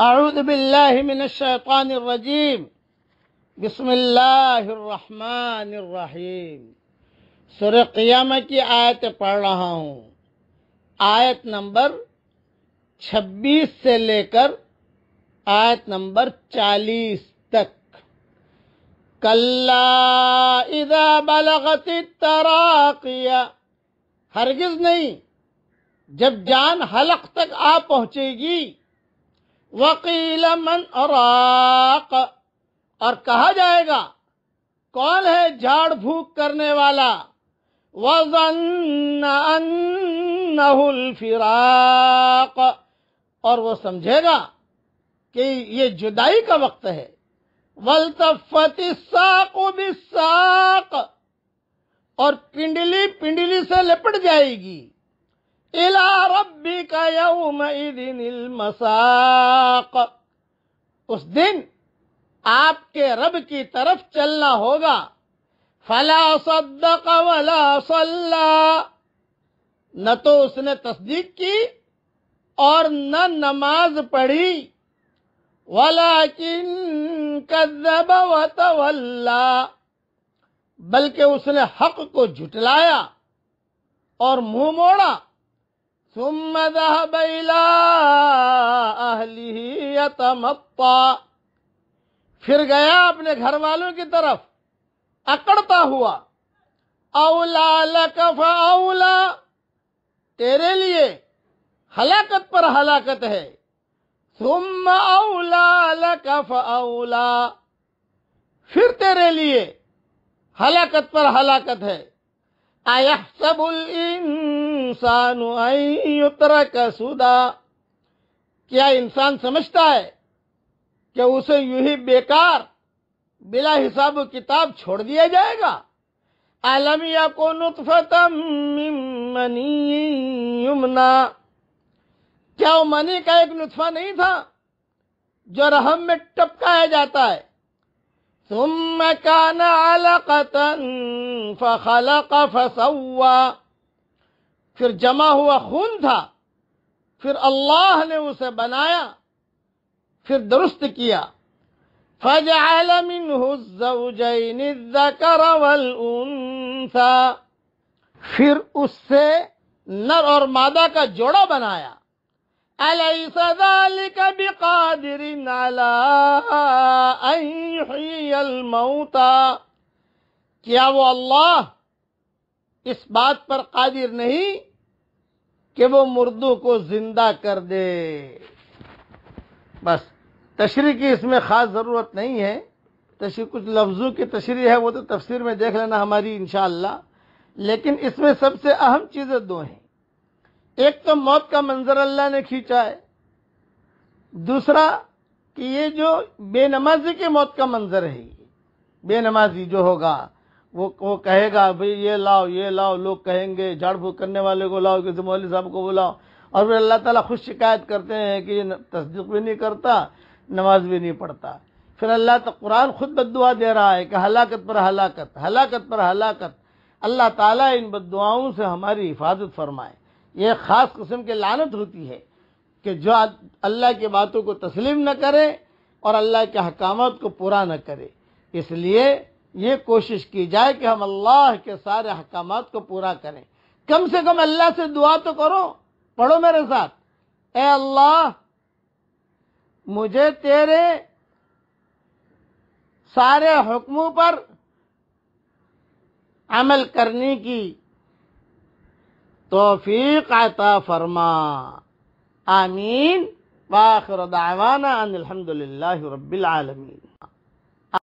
أعوذ بالله من الشيطان الرجيم بسم अल्लाह الرحمن सुर क़ियाम की आयत पढ़ रहा हूँ आयत नंबर 26 से लेकर आयत नंबर 40 तक कल्ला इदा बलगति तराकिया हरगिज नहीं जब जान हलक तक आ पहुंचेगी वकील मन अराक और कहा जाएगा कौन है झाड़ फूक करने वाला वजन फिराक और वो समझेगा कि ये जुदाई का वक्त है वलतफती साक बिसाक और पिंडली पिंडली से लिपट जाएगी إلى ربك يومئذ المساق उस दिन आपके रब की तरफ चलना होगा फला सद्दक वला सल्ला न तो उसने तस्दीक की और न नमाज पढ़ी वलाकिन कद्दब वतवल्ला बल्कि उसने हक को झुटलाया और मुंह मोड़ा ثم ذهب إلى أهله يتمطى फिर गया अपने घर वालों की तरफ अकड़ता हुआ औला लकफ औला तेरे लिए हलाकत पर हलाकत है सुम औला लकफ औला फिर तेरे लिए हलाकत पर हलाकत है أيحسب الإنسان أن يترك सुदा क्या इंसान समझता है कि उसे यू ही बेकार बिला हिसाब किताब छोड़ दिया जाएगा आलमिया को युमना क्या वो मनी का एक नुतफा नहीं था जो रहम में टपकाया जाता है ثم كان علقة فخلق فسوى फिर जमा हुआ खून था फिर अल्लाह ने उसे बनाया फिर दुरुस्त किया फज फजाल फिर उससे नर और मादा का जोड़ा बनाया أليس ذلك بقادر على أن يحيي الموتى क्या वो अल्लाह इस बात पर कादिर नहीं कि वो मुर्दों को जिंदा कर दे बस तशरी की इसमें ख़ास ज़रूरत नहीं है तशरी कुछ लफ्ज़ों की तशरी है वो तो तफसीर में देख लेना हमारी इन लेकिन इसमें सबसे अहम चीज़ें दो हैं एक तो मौत का मंजर अल्लाह ने खींचा है दूसरा कि ये जो बेनमाजी के मौत का मंजर है बेनमाजी जो होगा वो वो कहेगा भाई ये लाओ ये लाओ लोग कहेंगे झाड़ फूक करने वाले को लाओ किसी मौली साहब को बुलाओ और फिर अल्लाह ताला खुद शिकायत करते हैं कि तस्दीक भी नहीं करता नमाज भी नहीं पढ़ता फिर अल्लाह तो कुरान खुद बदुआ दे रहा है कि हलाकत पर हलाकत हलाकत पर हलाकत अल्लाह ताला इन बदुआओं से हमारी हिफाजत फरमाए ये खास किस्म की लानत होती है कि जो अल्लाह की बातों को तस्लीम न करे और अल्लाह के हकामत को पूरा न करे इसलिए ये कोशिश की जाए कि हम अल्लाह के सारे हकाम को पूरा करें कम से कम अल्लाह से दुआ तो करो पढ़ो मेरे साथ ए अल्लाह मुझे तेरे सारे हुक्मों पर अमल करने की توفیق عطا فرما آمین واخر دعوانا ان الحمد لله رب العالمين